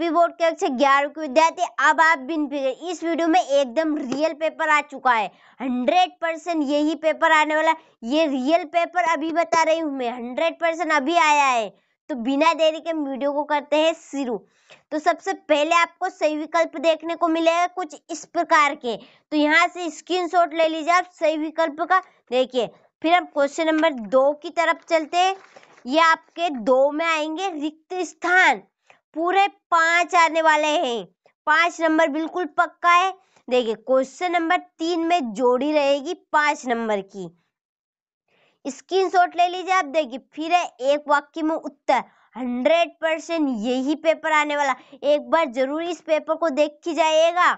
UP board के कक्षा ग्यारह के विद्यार्थी अब आप बिन फिगर इस वीडियो में एकदम रियल पेपर आ चुका है हंड्रेड परसेंट यही पेपर आने वाला ये रियल पेपर अभी बता रही हूँ मैं हंड्रेड परसेंट अभी आया है तो बिना देरी के वीडियो को करते हैं शुरू तो सबसे पहले आपको सही विकल्प देखने को मिलेगा कुछ इस प्रकार के तो यहाँ से स्क्रीन ले लीजिए आप सही विकल्प का देखिए फिर हम क्वेश्चन नंबर दो की तरफ चलते हैं ये आपके दो में आएंगे रिक्त स्थान पूरे पांच आने वाले हैं पांच नंबर बिल्कुल पक्का है देखिए क्वेश्चन नंबर तीन में जोड़ी रहेगी पांच नंबर की स्क्रीनशॉट ले लीजिए आप देखिए फिर है एक वाक्य में उत्तर हंड्रेड परसेंट यही पेपर आने वाला एक बार जरूर इस पेपर को देख के जाइएगा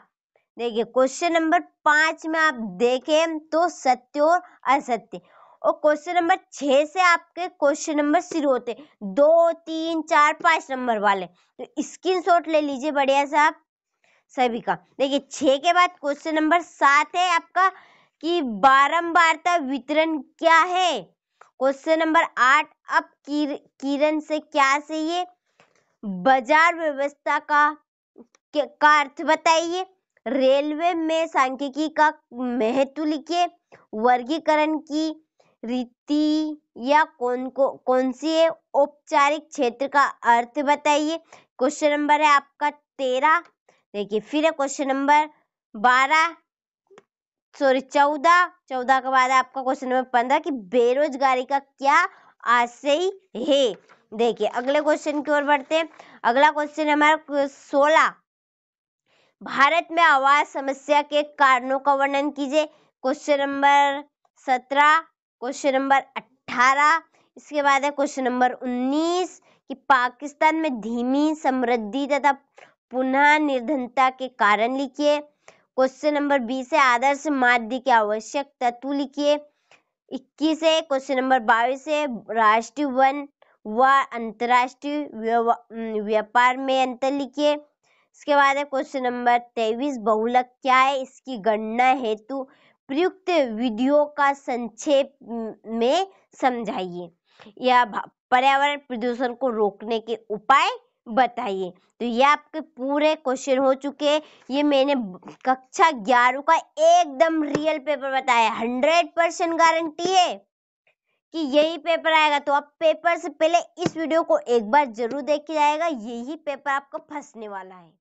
देखिए क्वेश्चन नंबर पांच में आप देखें तो सत्य और असत्य और क्वेश्चन नंबर छः से आपके क्वेश्चन नंबर शुरू होते दो तीन चार पाँच नंबर वाले तो स्क्रीन शॉट ले लीजिए बढ़िया से आप सभी का देखिए छः के बाद क्वेश्चन नंबर सात है आपका कि बारंबारता वितरण क्या है क्वेश्चन नंबर आठ अब किरण से क्या चाहिए बाजार व्यवस्था का का अर्थ बताइए रेलवे में सांख्यिकी का महत्व लिखिए वर्गीकरण की रीति या कौन को कौन सी है औपचारिक क्षेत्र का अर्थ बताइए क्वेश्चन नंबर है आपका तेरह देखिए फिर है क्वेश्चन नंबर बारह सॉरी चौदह चौदह के बाद आपका क्वेश्चन नंबर पंद्रह कि बेरोजगारी का क्या आशय है देखिए अगले क्वेश्चन की ओर बढ़ते हैं अगला क्वेश्चन हमारा सोलह भारत में आवाज समस्या के कारणों का वर्णन कीजिए क्वेश्चन नंबर सत्रह क्वेश्चन नंबर अट्ठारह इसके बाद है क्वेश्चन नंबर उन्नीस कि पाकिस्तान में धीमी समृद्धि तथा पुनः निर्धनता के कारण लिखिए क्वेश्चन नंबर बीस है आदर्श माध्य के आवश्यक तत्व लिखिए इक्कीस है क्वेश्चन नंबर बाईस है राष्ट्रीय वन व अंतर्राष्ट्रीय व्यापार में अंतर लिखिए इसके बाद है क्वेश्चन नंबर तेईस बहुलक क्या है इसकी गणना हेतु प्रयुक्त विधियों का संक्षेप में समझाइए या पर्यावरण प्रदूषण को रोकने के उपाय बताइए तो ये आपके पूरे क्वेश्चन हो चुके हैं ये मैंने कक्षा ग्यारह का एकदम रियल पेपर बताया हंड्रेड परसेंट गारंटी है कि यही पेपर आएगा तो आप पेपर से पहले इस वीडियो को एक बार जरूर देखिए जाएगा यही पेपर आपका फंसने वाला है